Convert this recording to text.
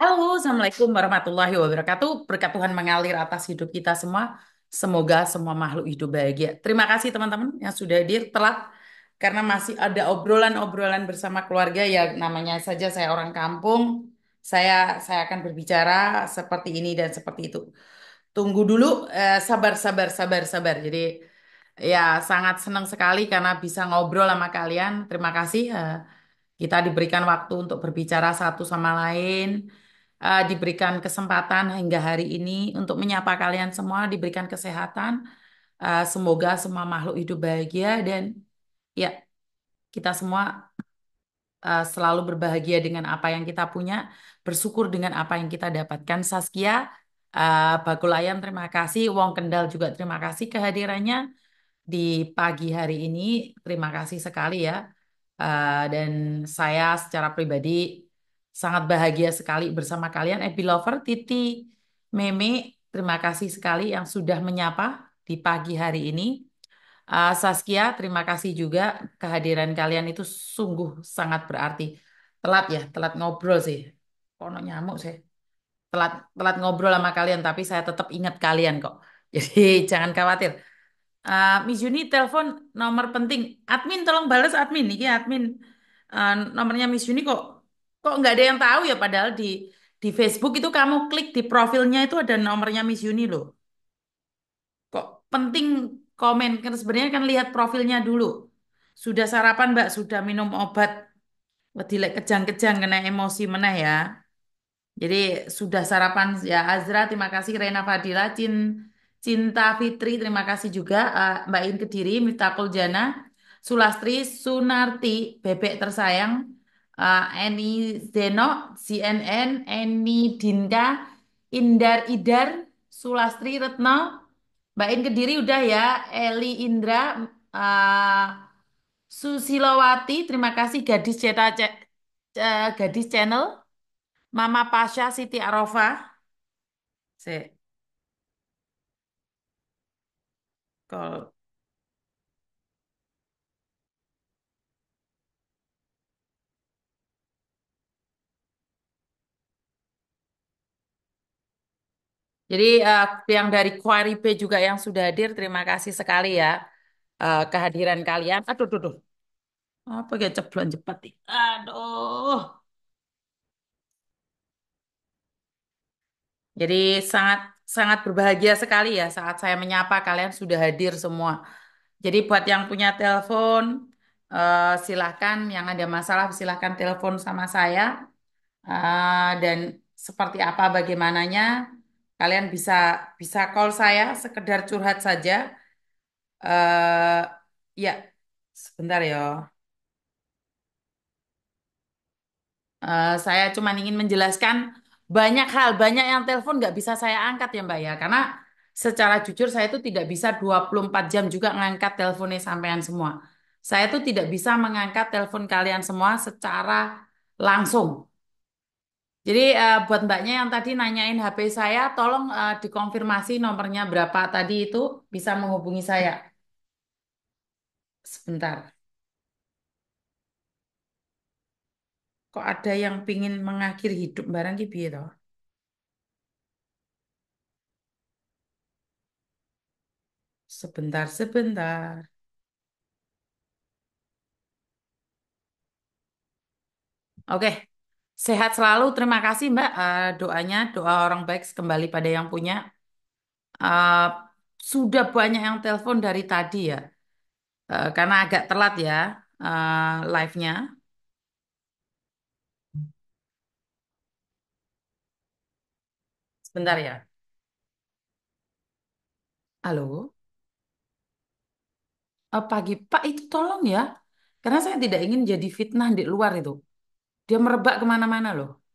Halo, Assalamualaikum warahmatullahi wabarakatuh. Berkat Tuhan mengalir atas hidup kita semua. Semoga semua makhluk hidup bahagia. Terima kasih teman-teman yang sudah hadir telat karena masih ada obrolan-obrolan bersama keluarga ya namanya saja saya orang kampung. Saya saya akan berbicara seperti ini dan seperti itu. Tunggu dulu eh, sabar sabar sabar sabar. Jadi ya sangat senang sekali karena bisa ngobrol sama kalian. Terima kasih. eh, kita diberikan waktu untuk berbicara satu sama lain uh, diberikan kesempatan hingga hari ini untuk menyapa kalian semua, diberikan kesehatan. Uh, semoga semua makhluk hidup bahagia dan ya kita semua uh, selalu berbahagia dengan apa yang kita punya, bersyukur dengan apa yang kita dapatkan. Saskia, uh, Ayam terima kasih, Wong Kendal juga terima kasih kehadirannya di pagi hari ini. Terima kasih sekali ya. Uh, dan saya secara pribadi sangat bahagia sekali bersama kalian. Happy eh, Lover, Titi, Meme, terima kasih sekali yang sudah menyapa di pagi hari ini. Uh, Saskia, terima kasih juga kehadiran kalian itu sungguh sangat berarti. Telat ya, telat ngobrol sih. Kono nyamuk sih. Telat, telat ngobrol sama kalian, tapi saya tetap ingat kalian kok. Jadi jangan khawatir. Uh, Miss Juni telepon nomor penting. Admin tolong balas admin. Ini admin uh, nomornya Miss Juni kok Kok nggak ada yang tahu ya padahal di di Facebook itu kamu klik di profilnya itu ada nomornya Miss Yuni loh. Kok penting komen kan sebenarnya kan lihat profilnya dulu. Sudah sarapan Mbak, sudah minum obat. Dilek kejang-kejang kena emosi meneh ya. Jadi sudah sarapan ya Azra, terima kasih Rena Fadila, Cin, Cinta Fitri, terima kasih juga uh, Mbak In Kediri, Mitakul Jana, Sulastri, Sunarti, Bebek tersayang, uh, Eni Zeno, CNN, Eni Dinda, Indar Idar, Sulastri Retno, Mbak In Kediri udah ya, Eli Indra, uh, Susilowati, terima kasih gadis Ceta, C C gadis channel, Mama Pasha Siti Arova. C. Kalau Jadi uh, yang dari Quarry juga yang sudah hadir, terima kasih sekali ya uh, kehadiran kalian. Aduh, aduh, aduh. Apa kayak ceplon cepat nih? Aduh. Jadi sangat sangat berbahagia sekali ya saat saya menyapa kalian sudah hadir semua. Jadi buat yang punya telepon, uh, eh, silahkan yang ada masalah silahkan telepon sama saya. Uh, dan seperti apa bagaimananya Kalian bisa bisa call saya sekedar curhat saja. uh, ya, sebentar ya. uh, saya cuma ingin menjelaskan banyak hal, banyak yang telepon nggak bisa saya angkat ya Mbak ya. Karena secara jujur saya itu tidak bisa 24 jam juga ngangkat teleponnya sampean semua. Saya itu tidak bisa mengangkat telepon kalian semua secara langsung. Jadi uh, buat Mbaknya yang tadi nanyain HP saya, tolong uh, dikonfirmasi nomornya berapa tadi itu bisa menghubungi saya. Sebentar. Kok ada yang pingin mengakhiri hidup barang ki piye toh? Sebentar, sebentar. Oke. Sehat selalu, terima kasih Mbak. Uh, doanya, doa orang baik kembali pada yang punya. Uh, sudah banyak yang telepon dari tadi ya, uh, karena agak telat ya uh, live-nya. Sebentar ya. Halo, Uh, pagi Pak itu tolong ya, karena saya tidak ingin jadi fitnah di luar itu. Dia merebak kemana-mana loh.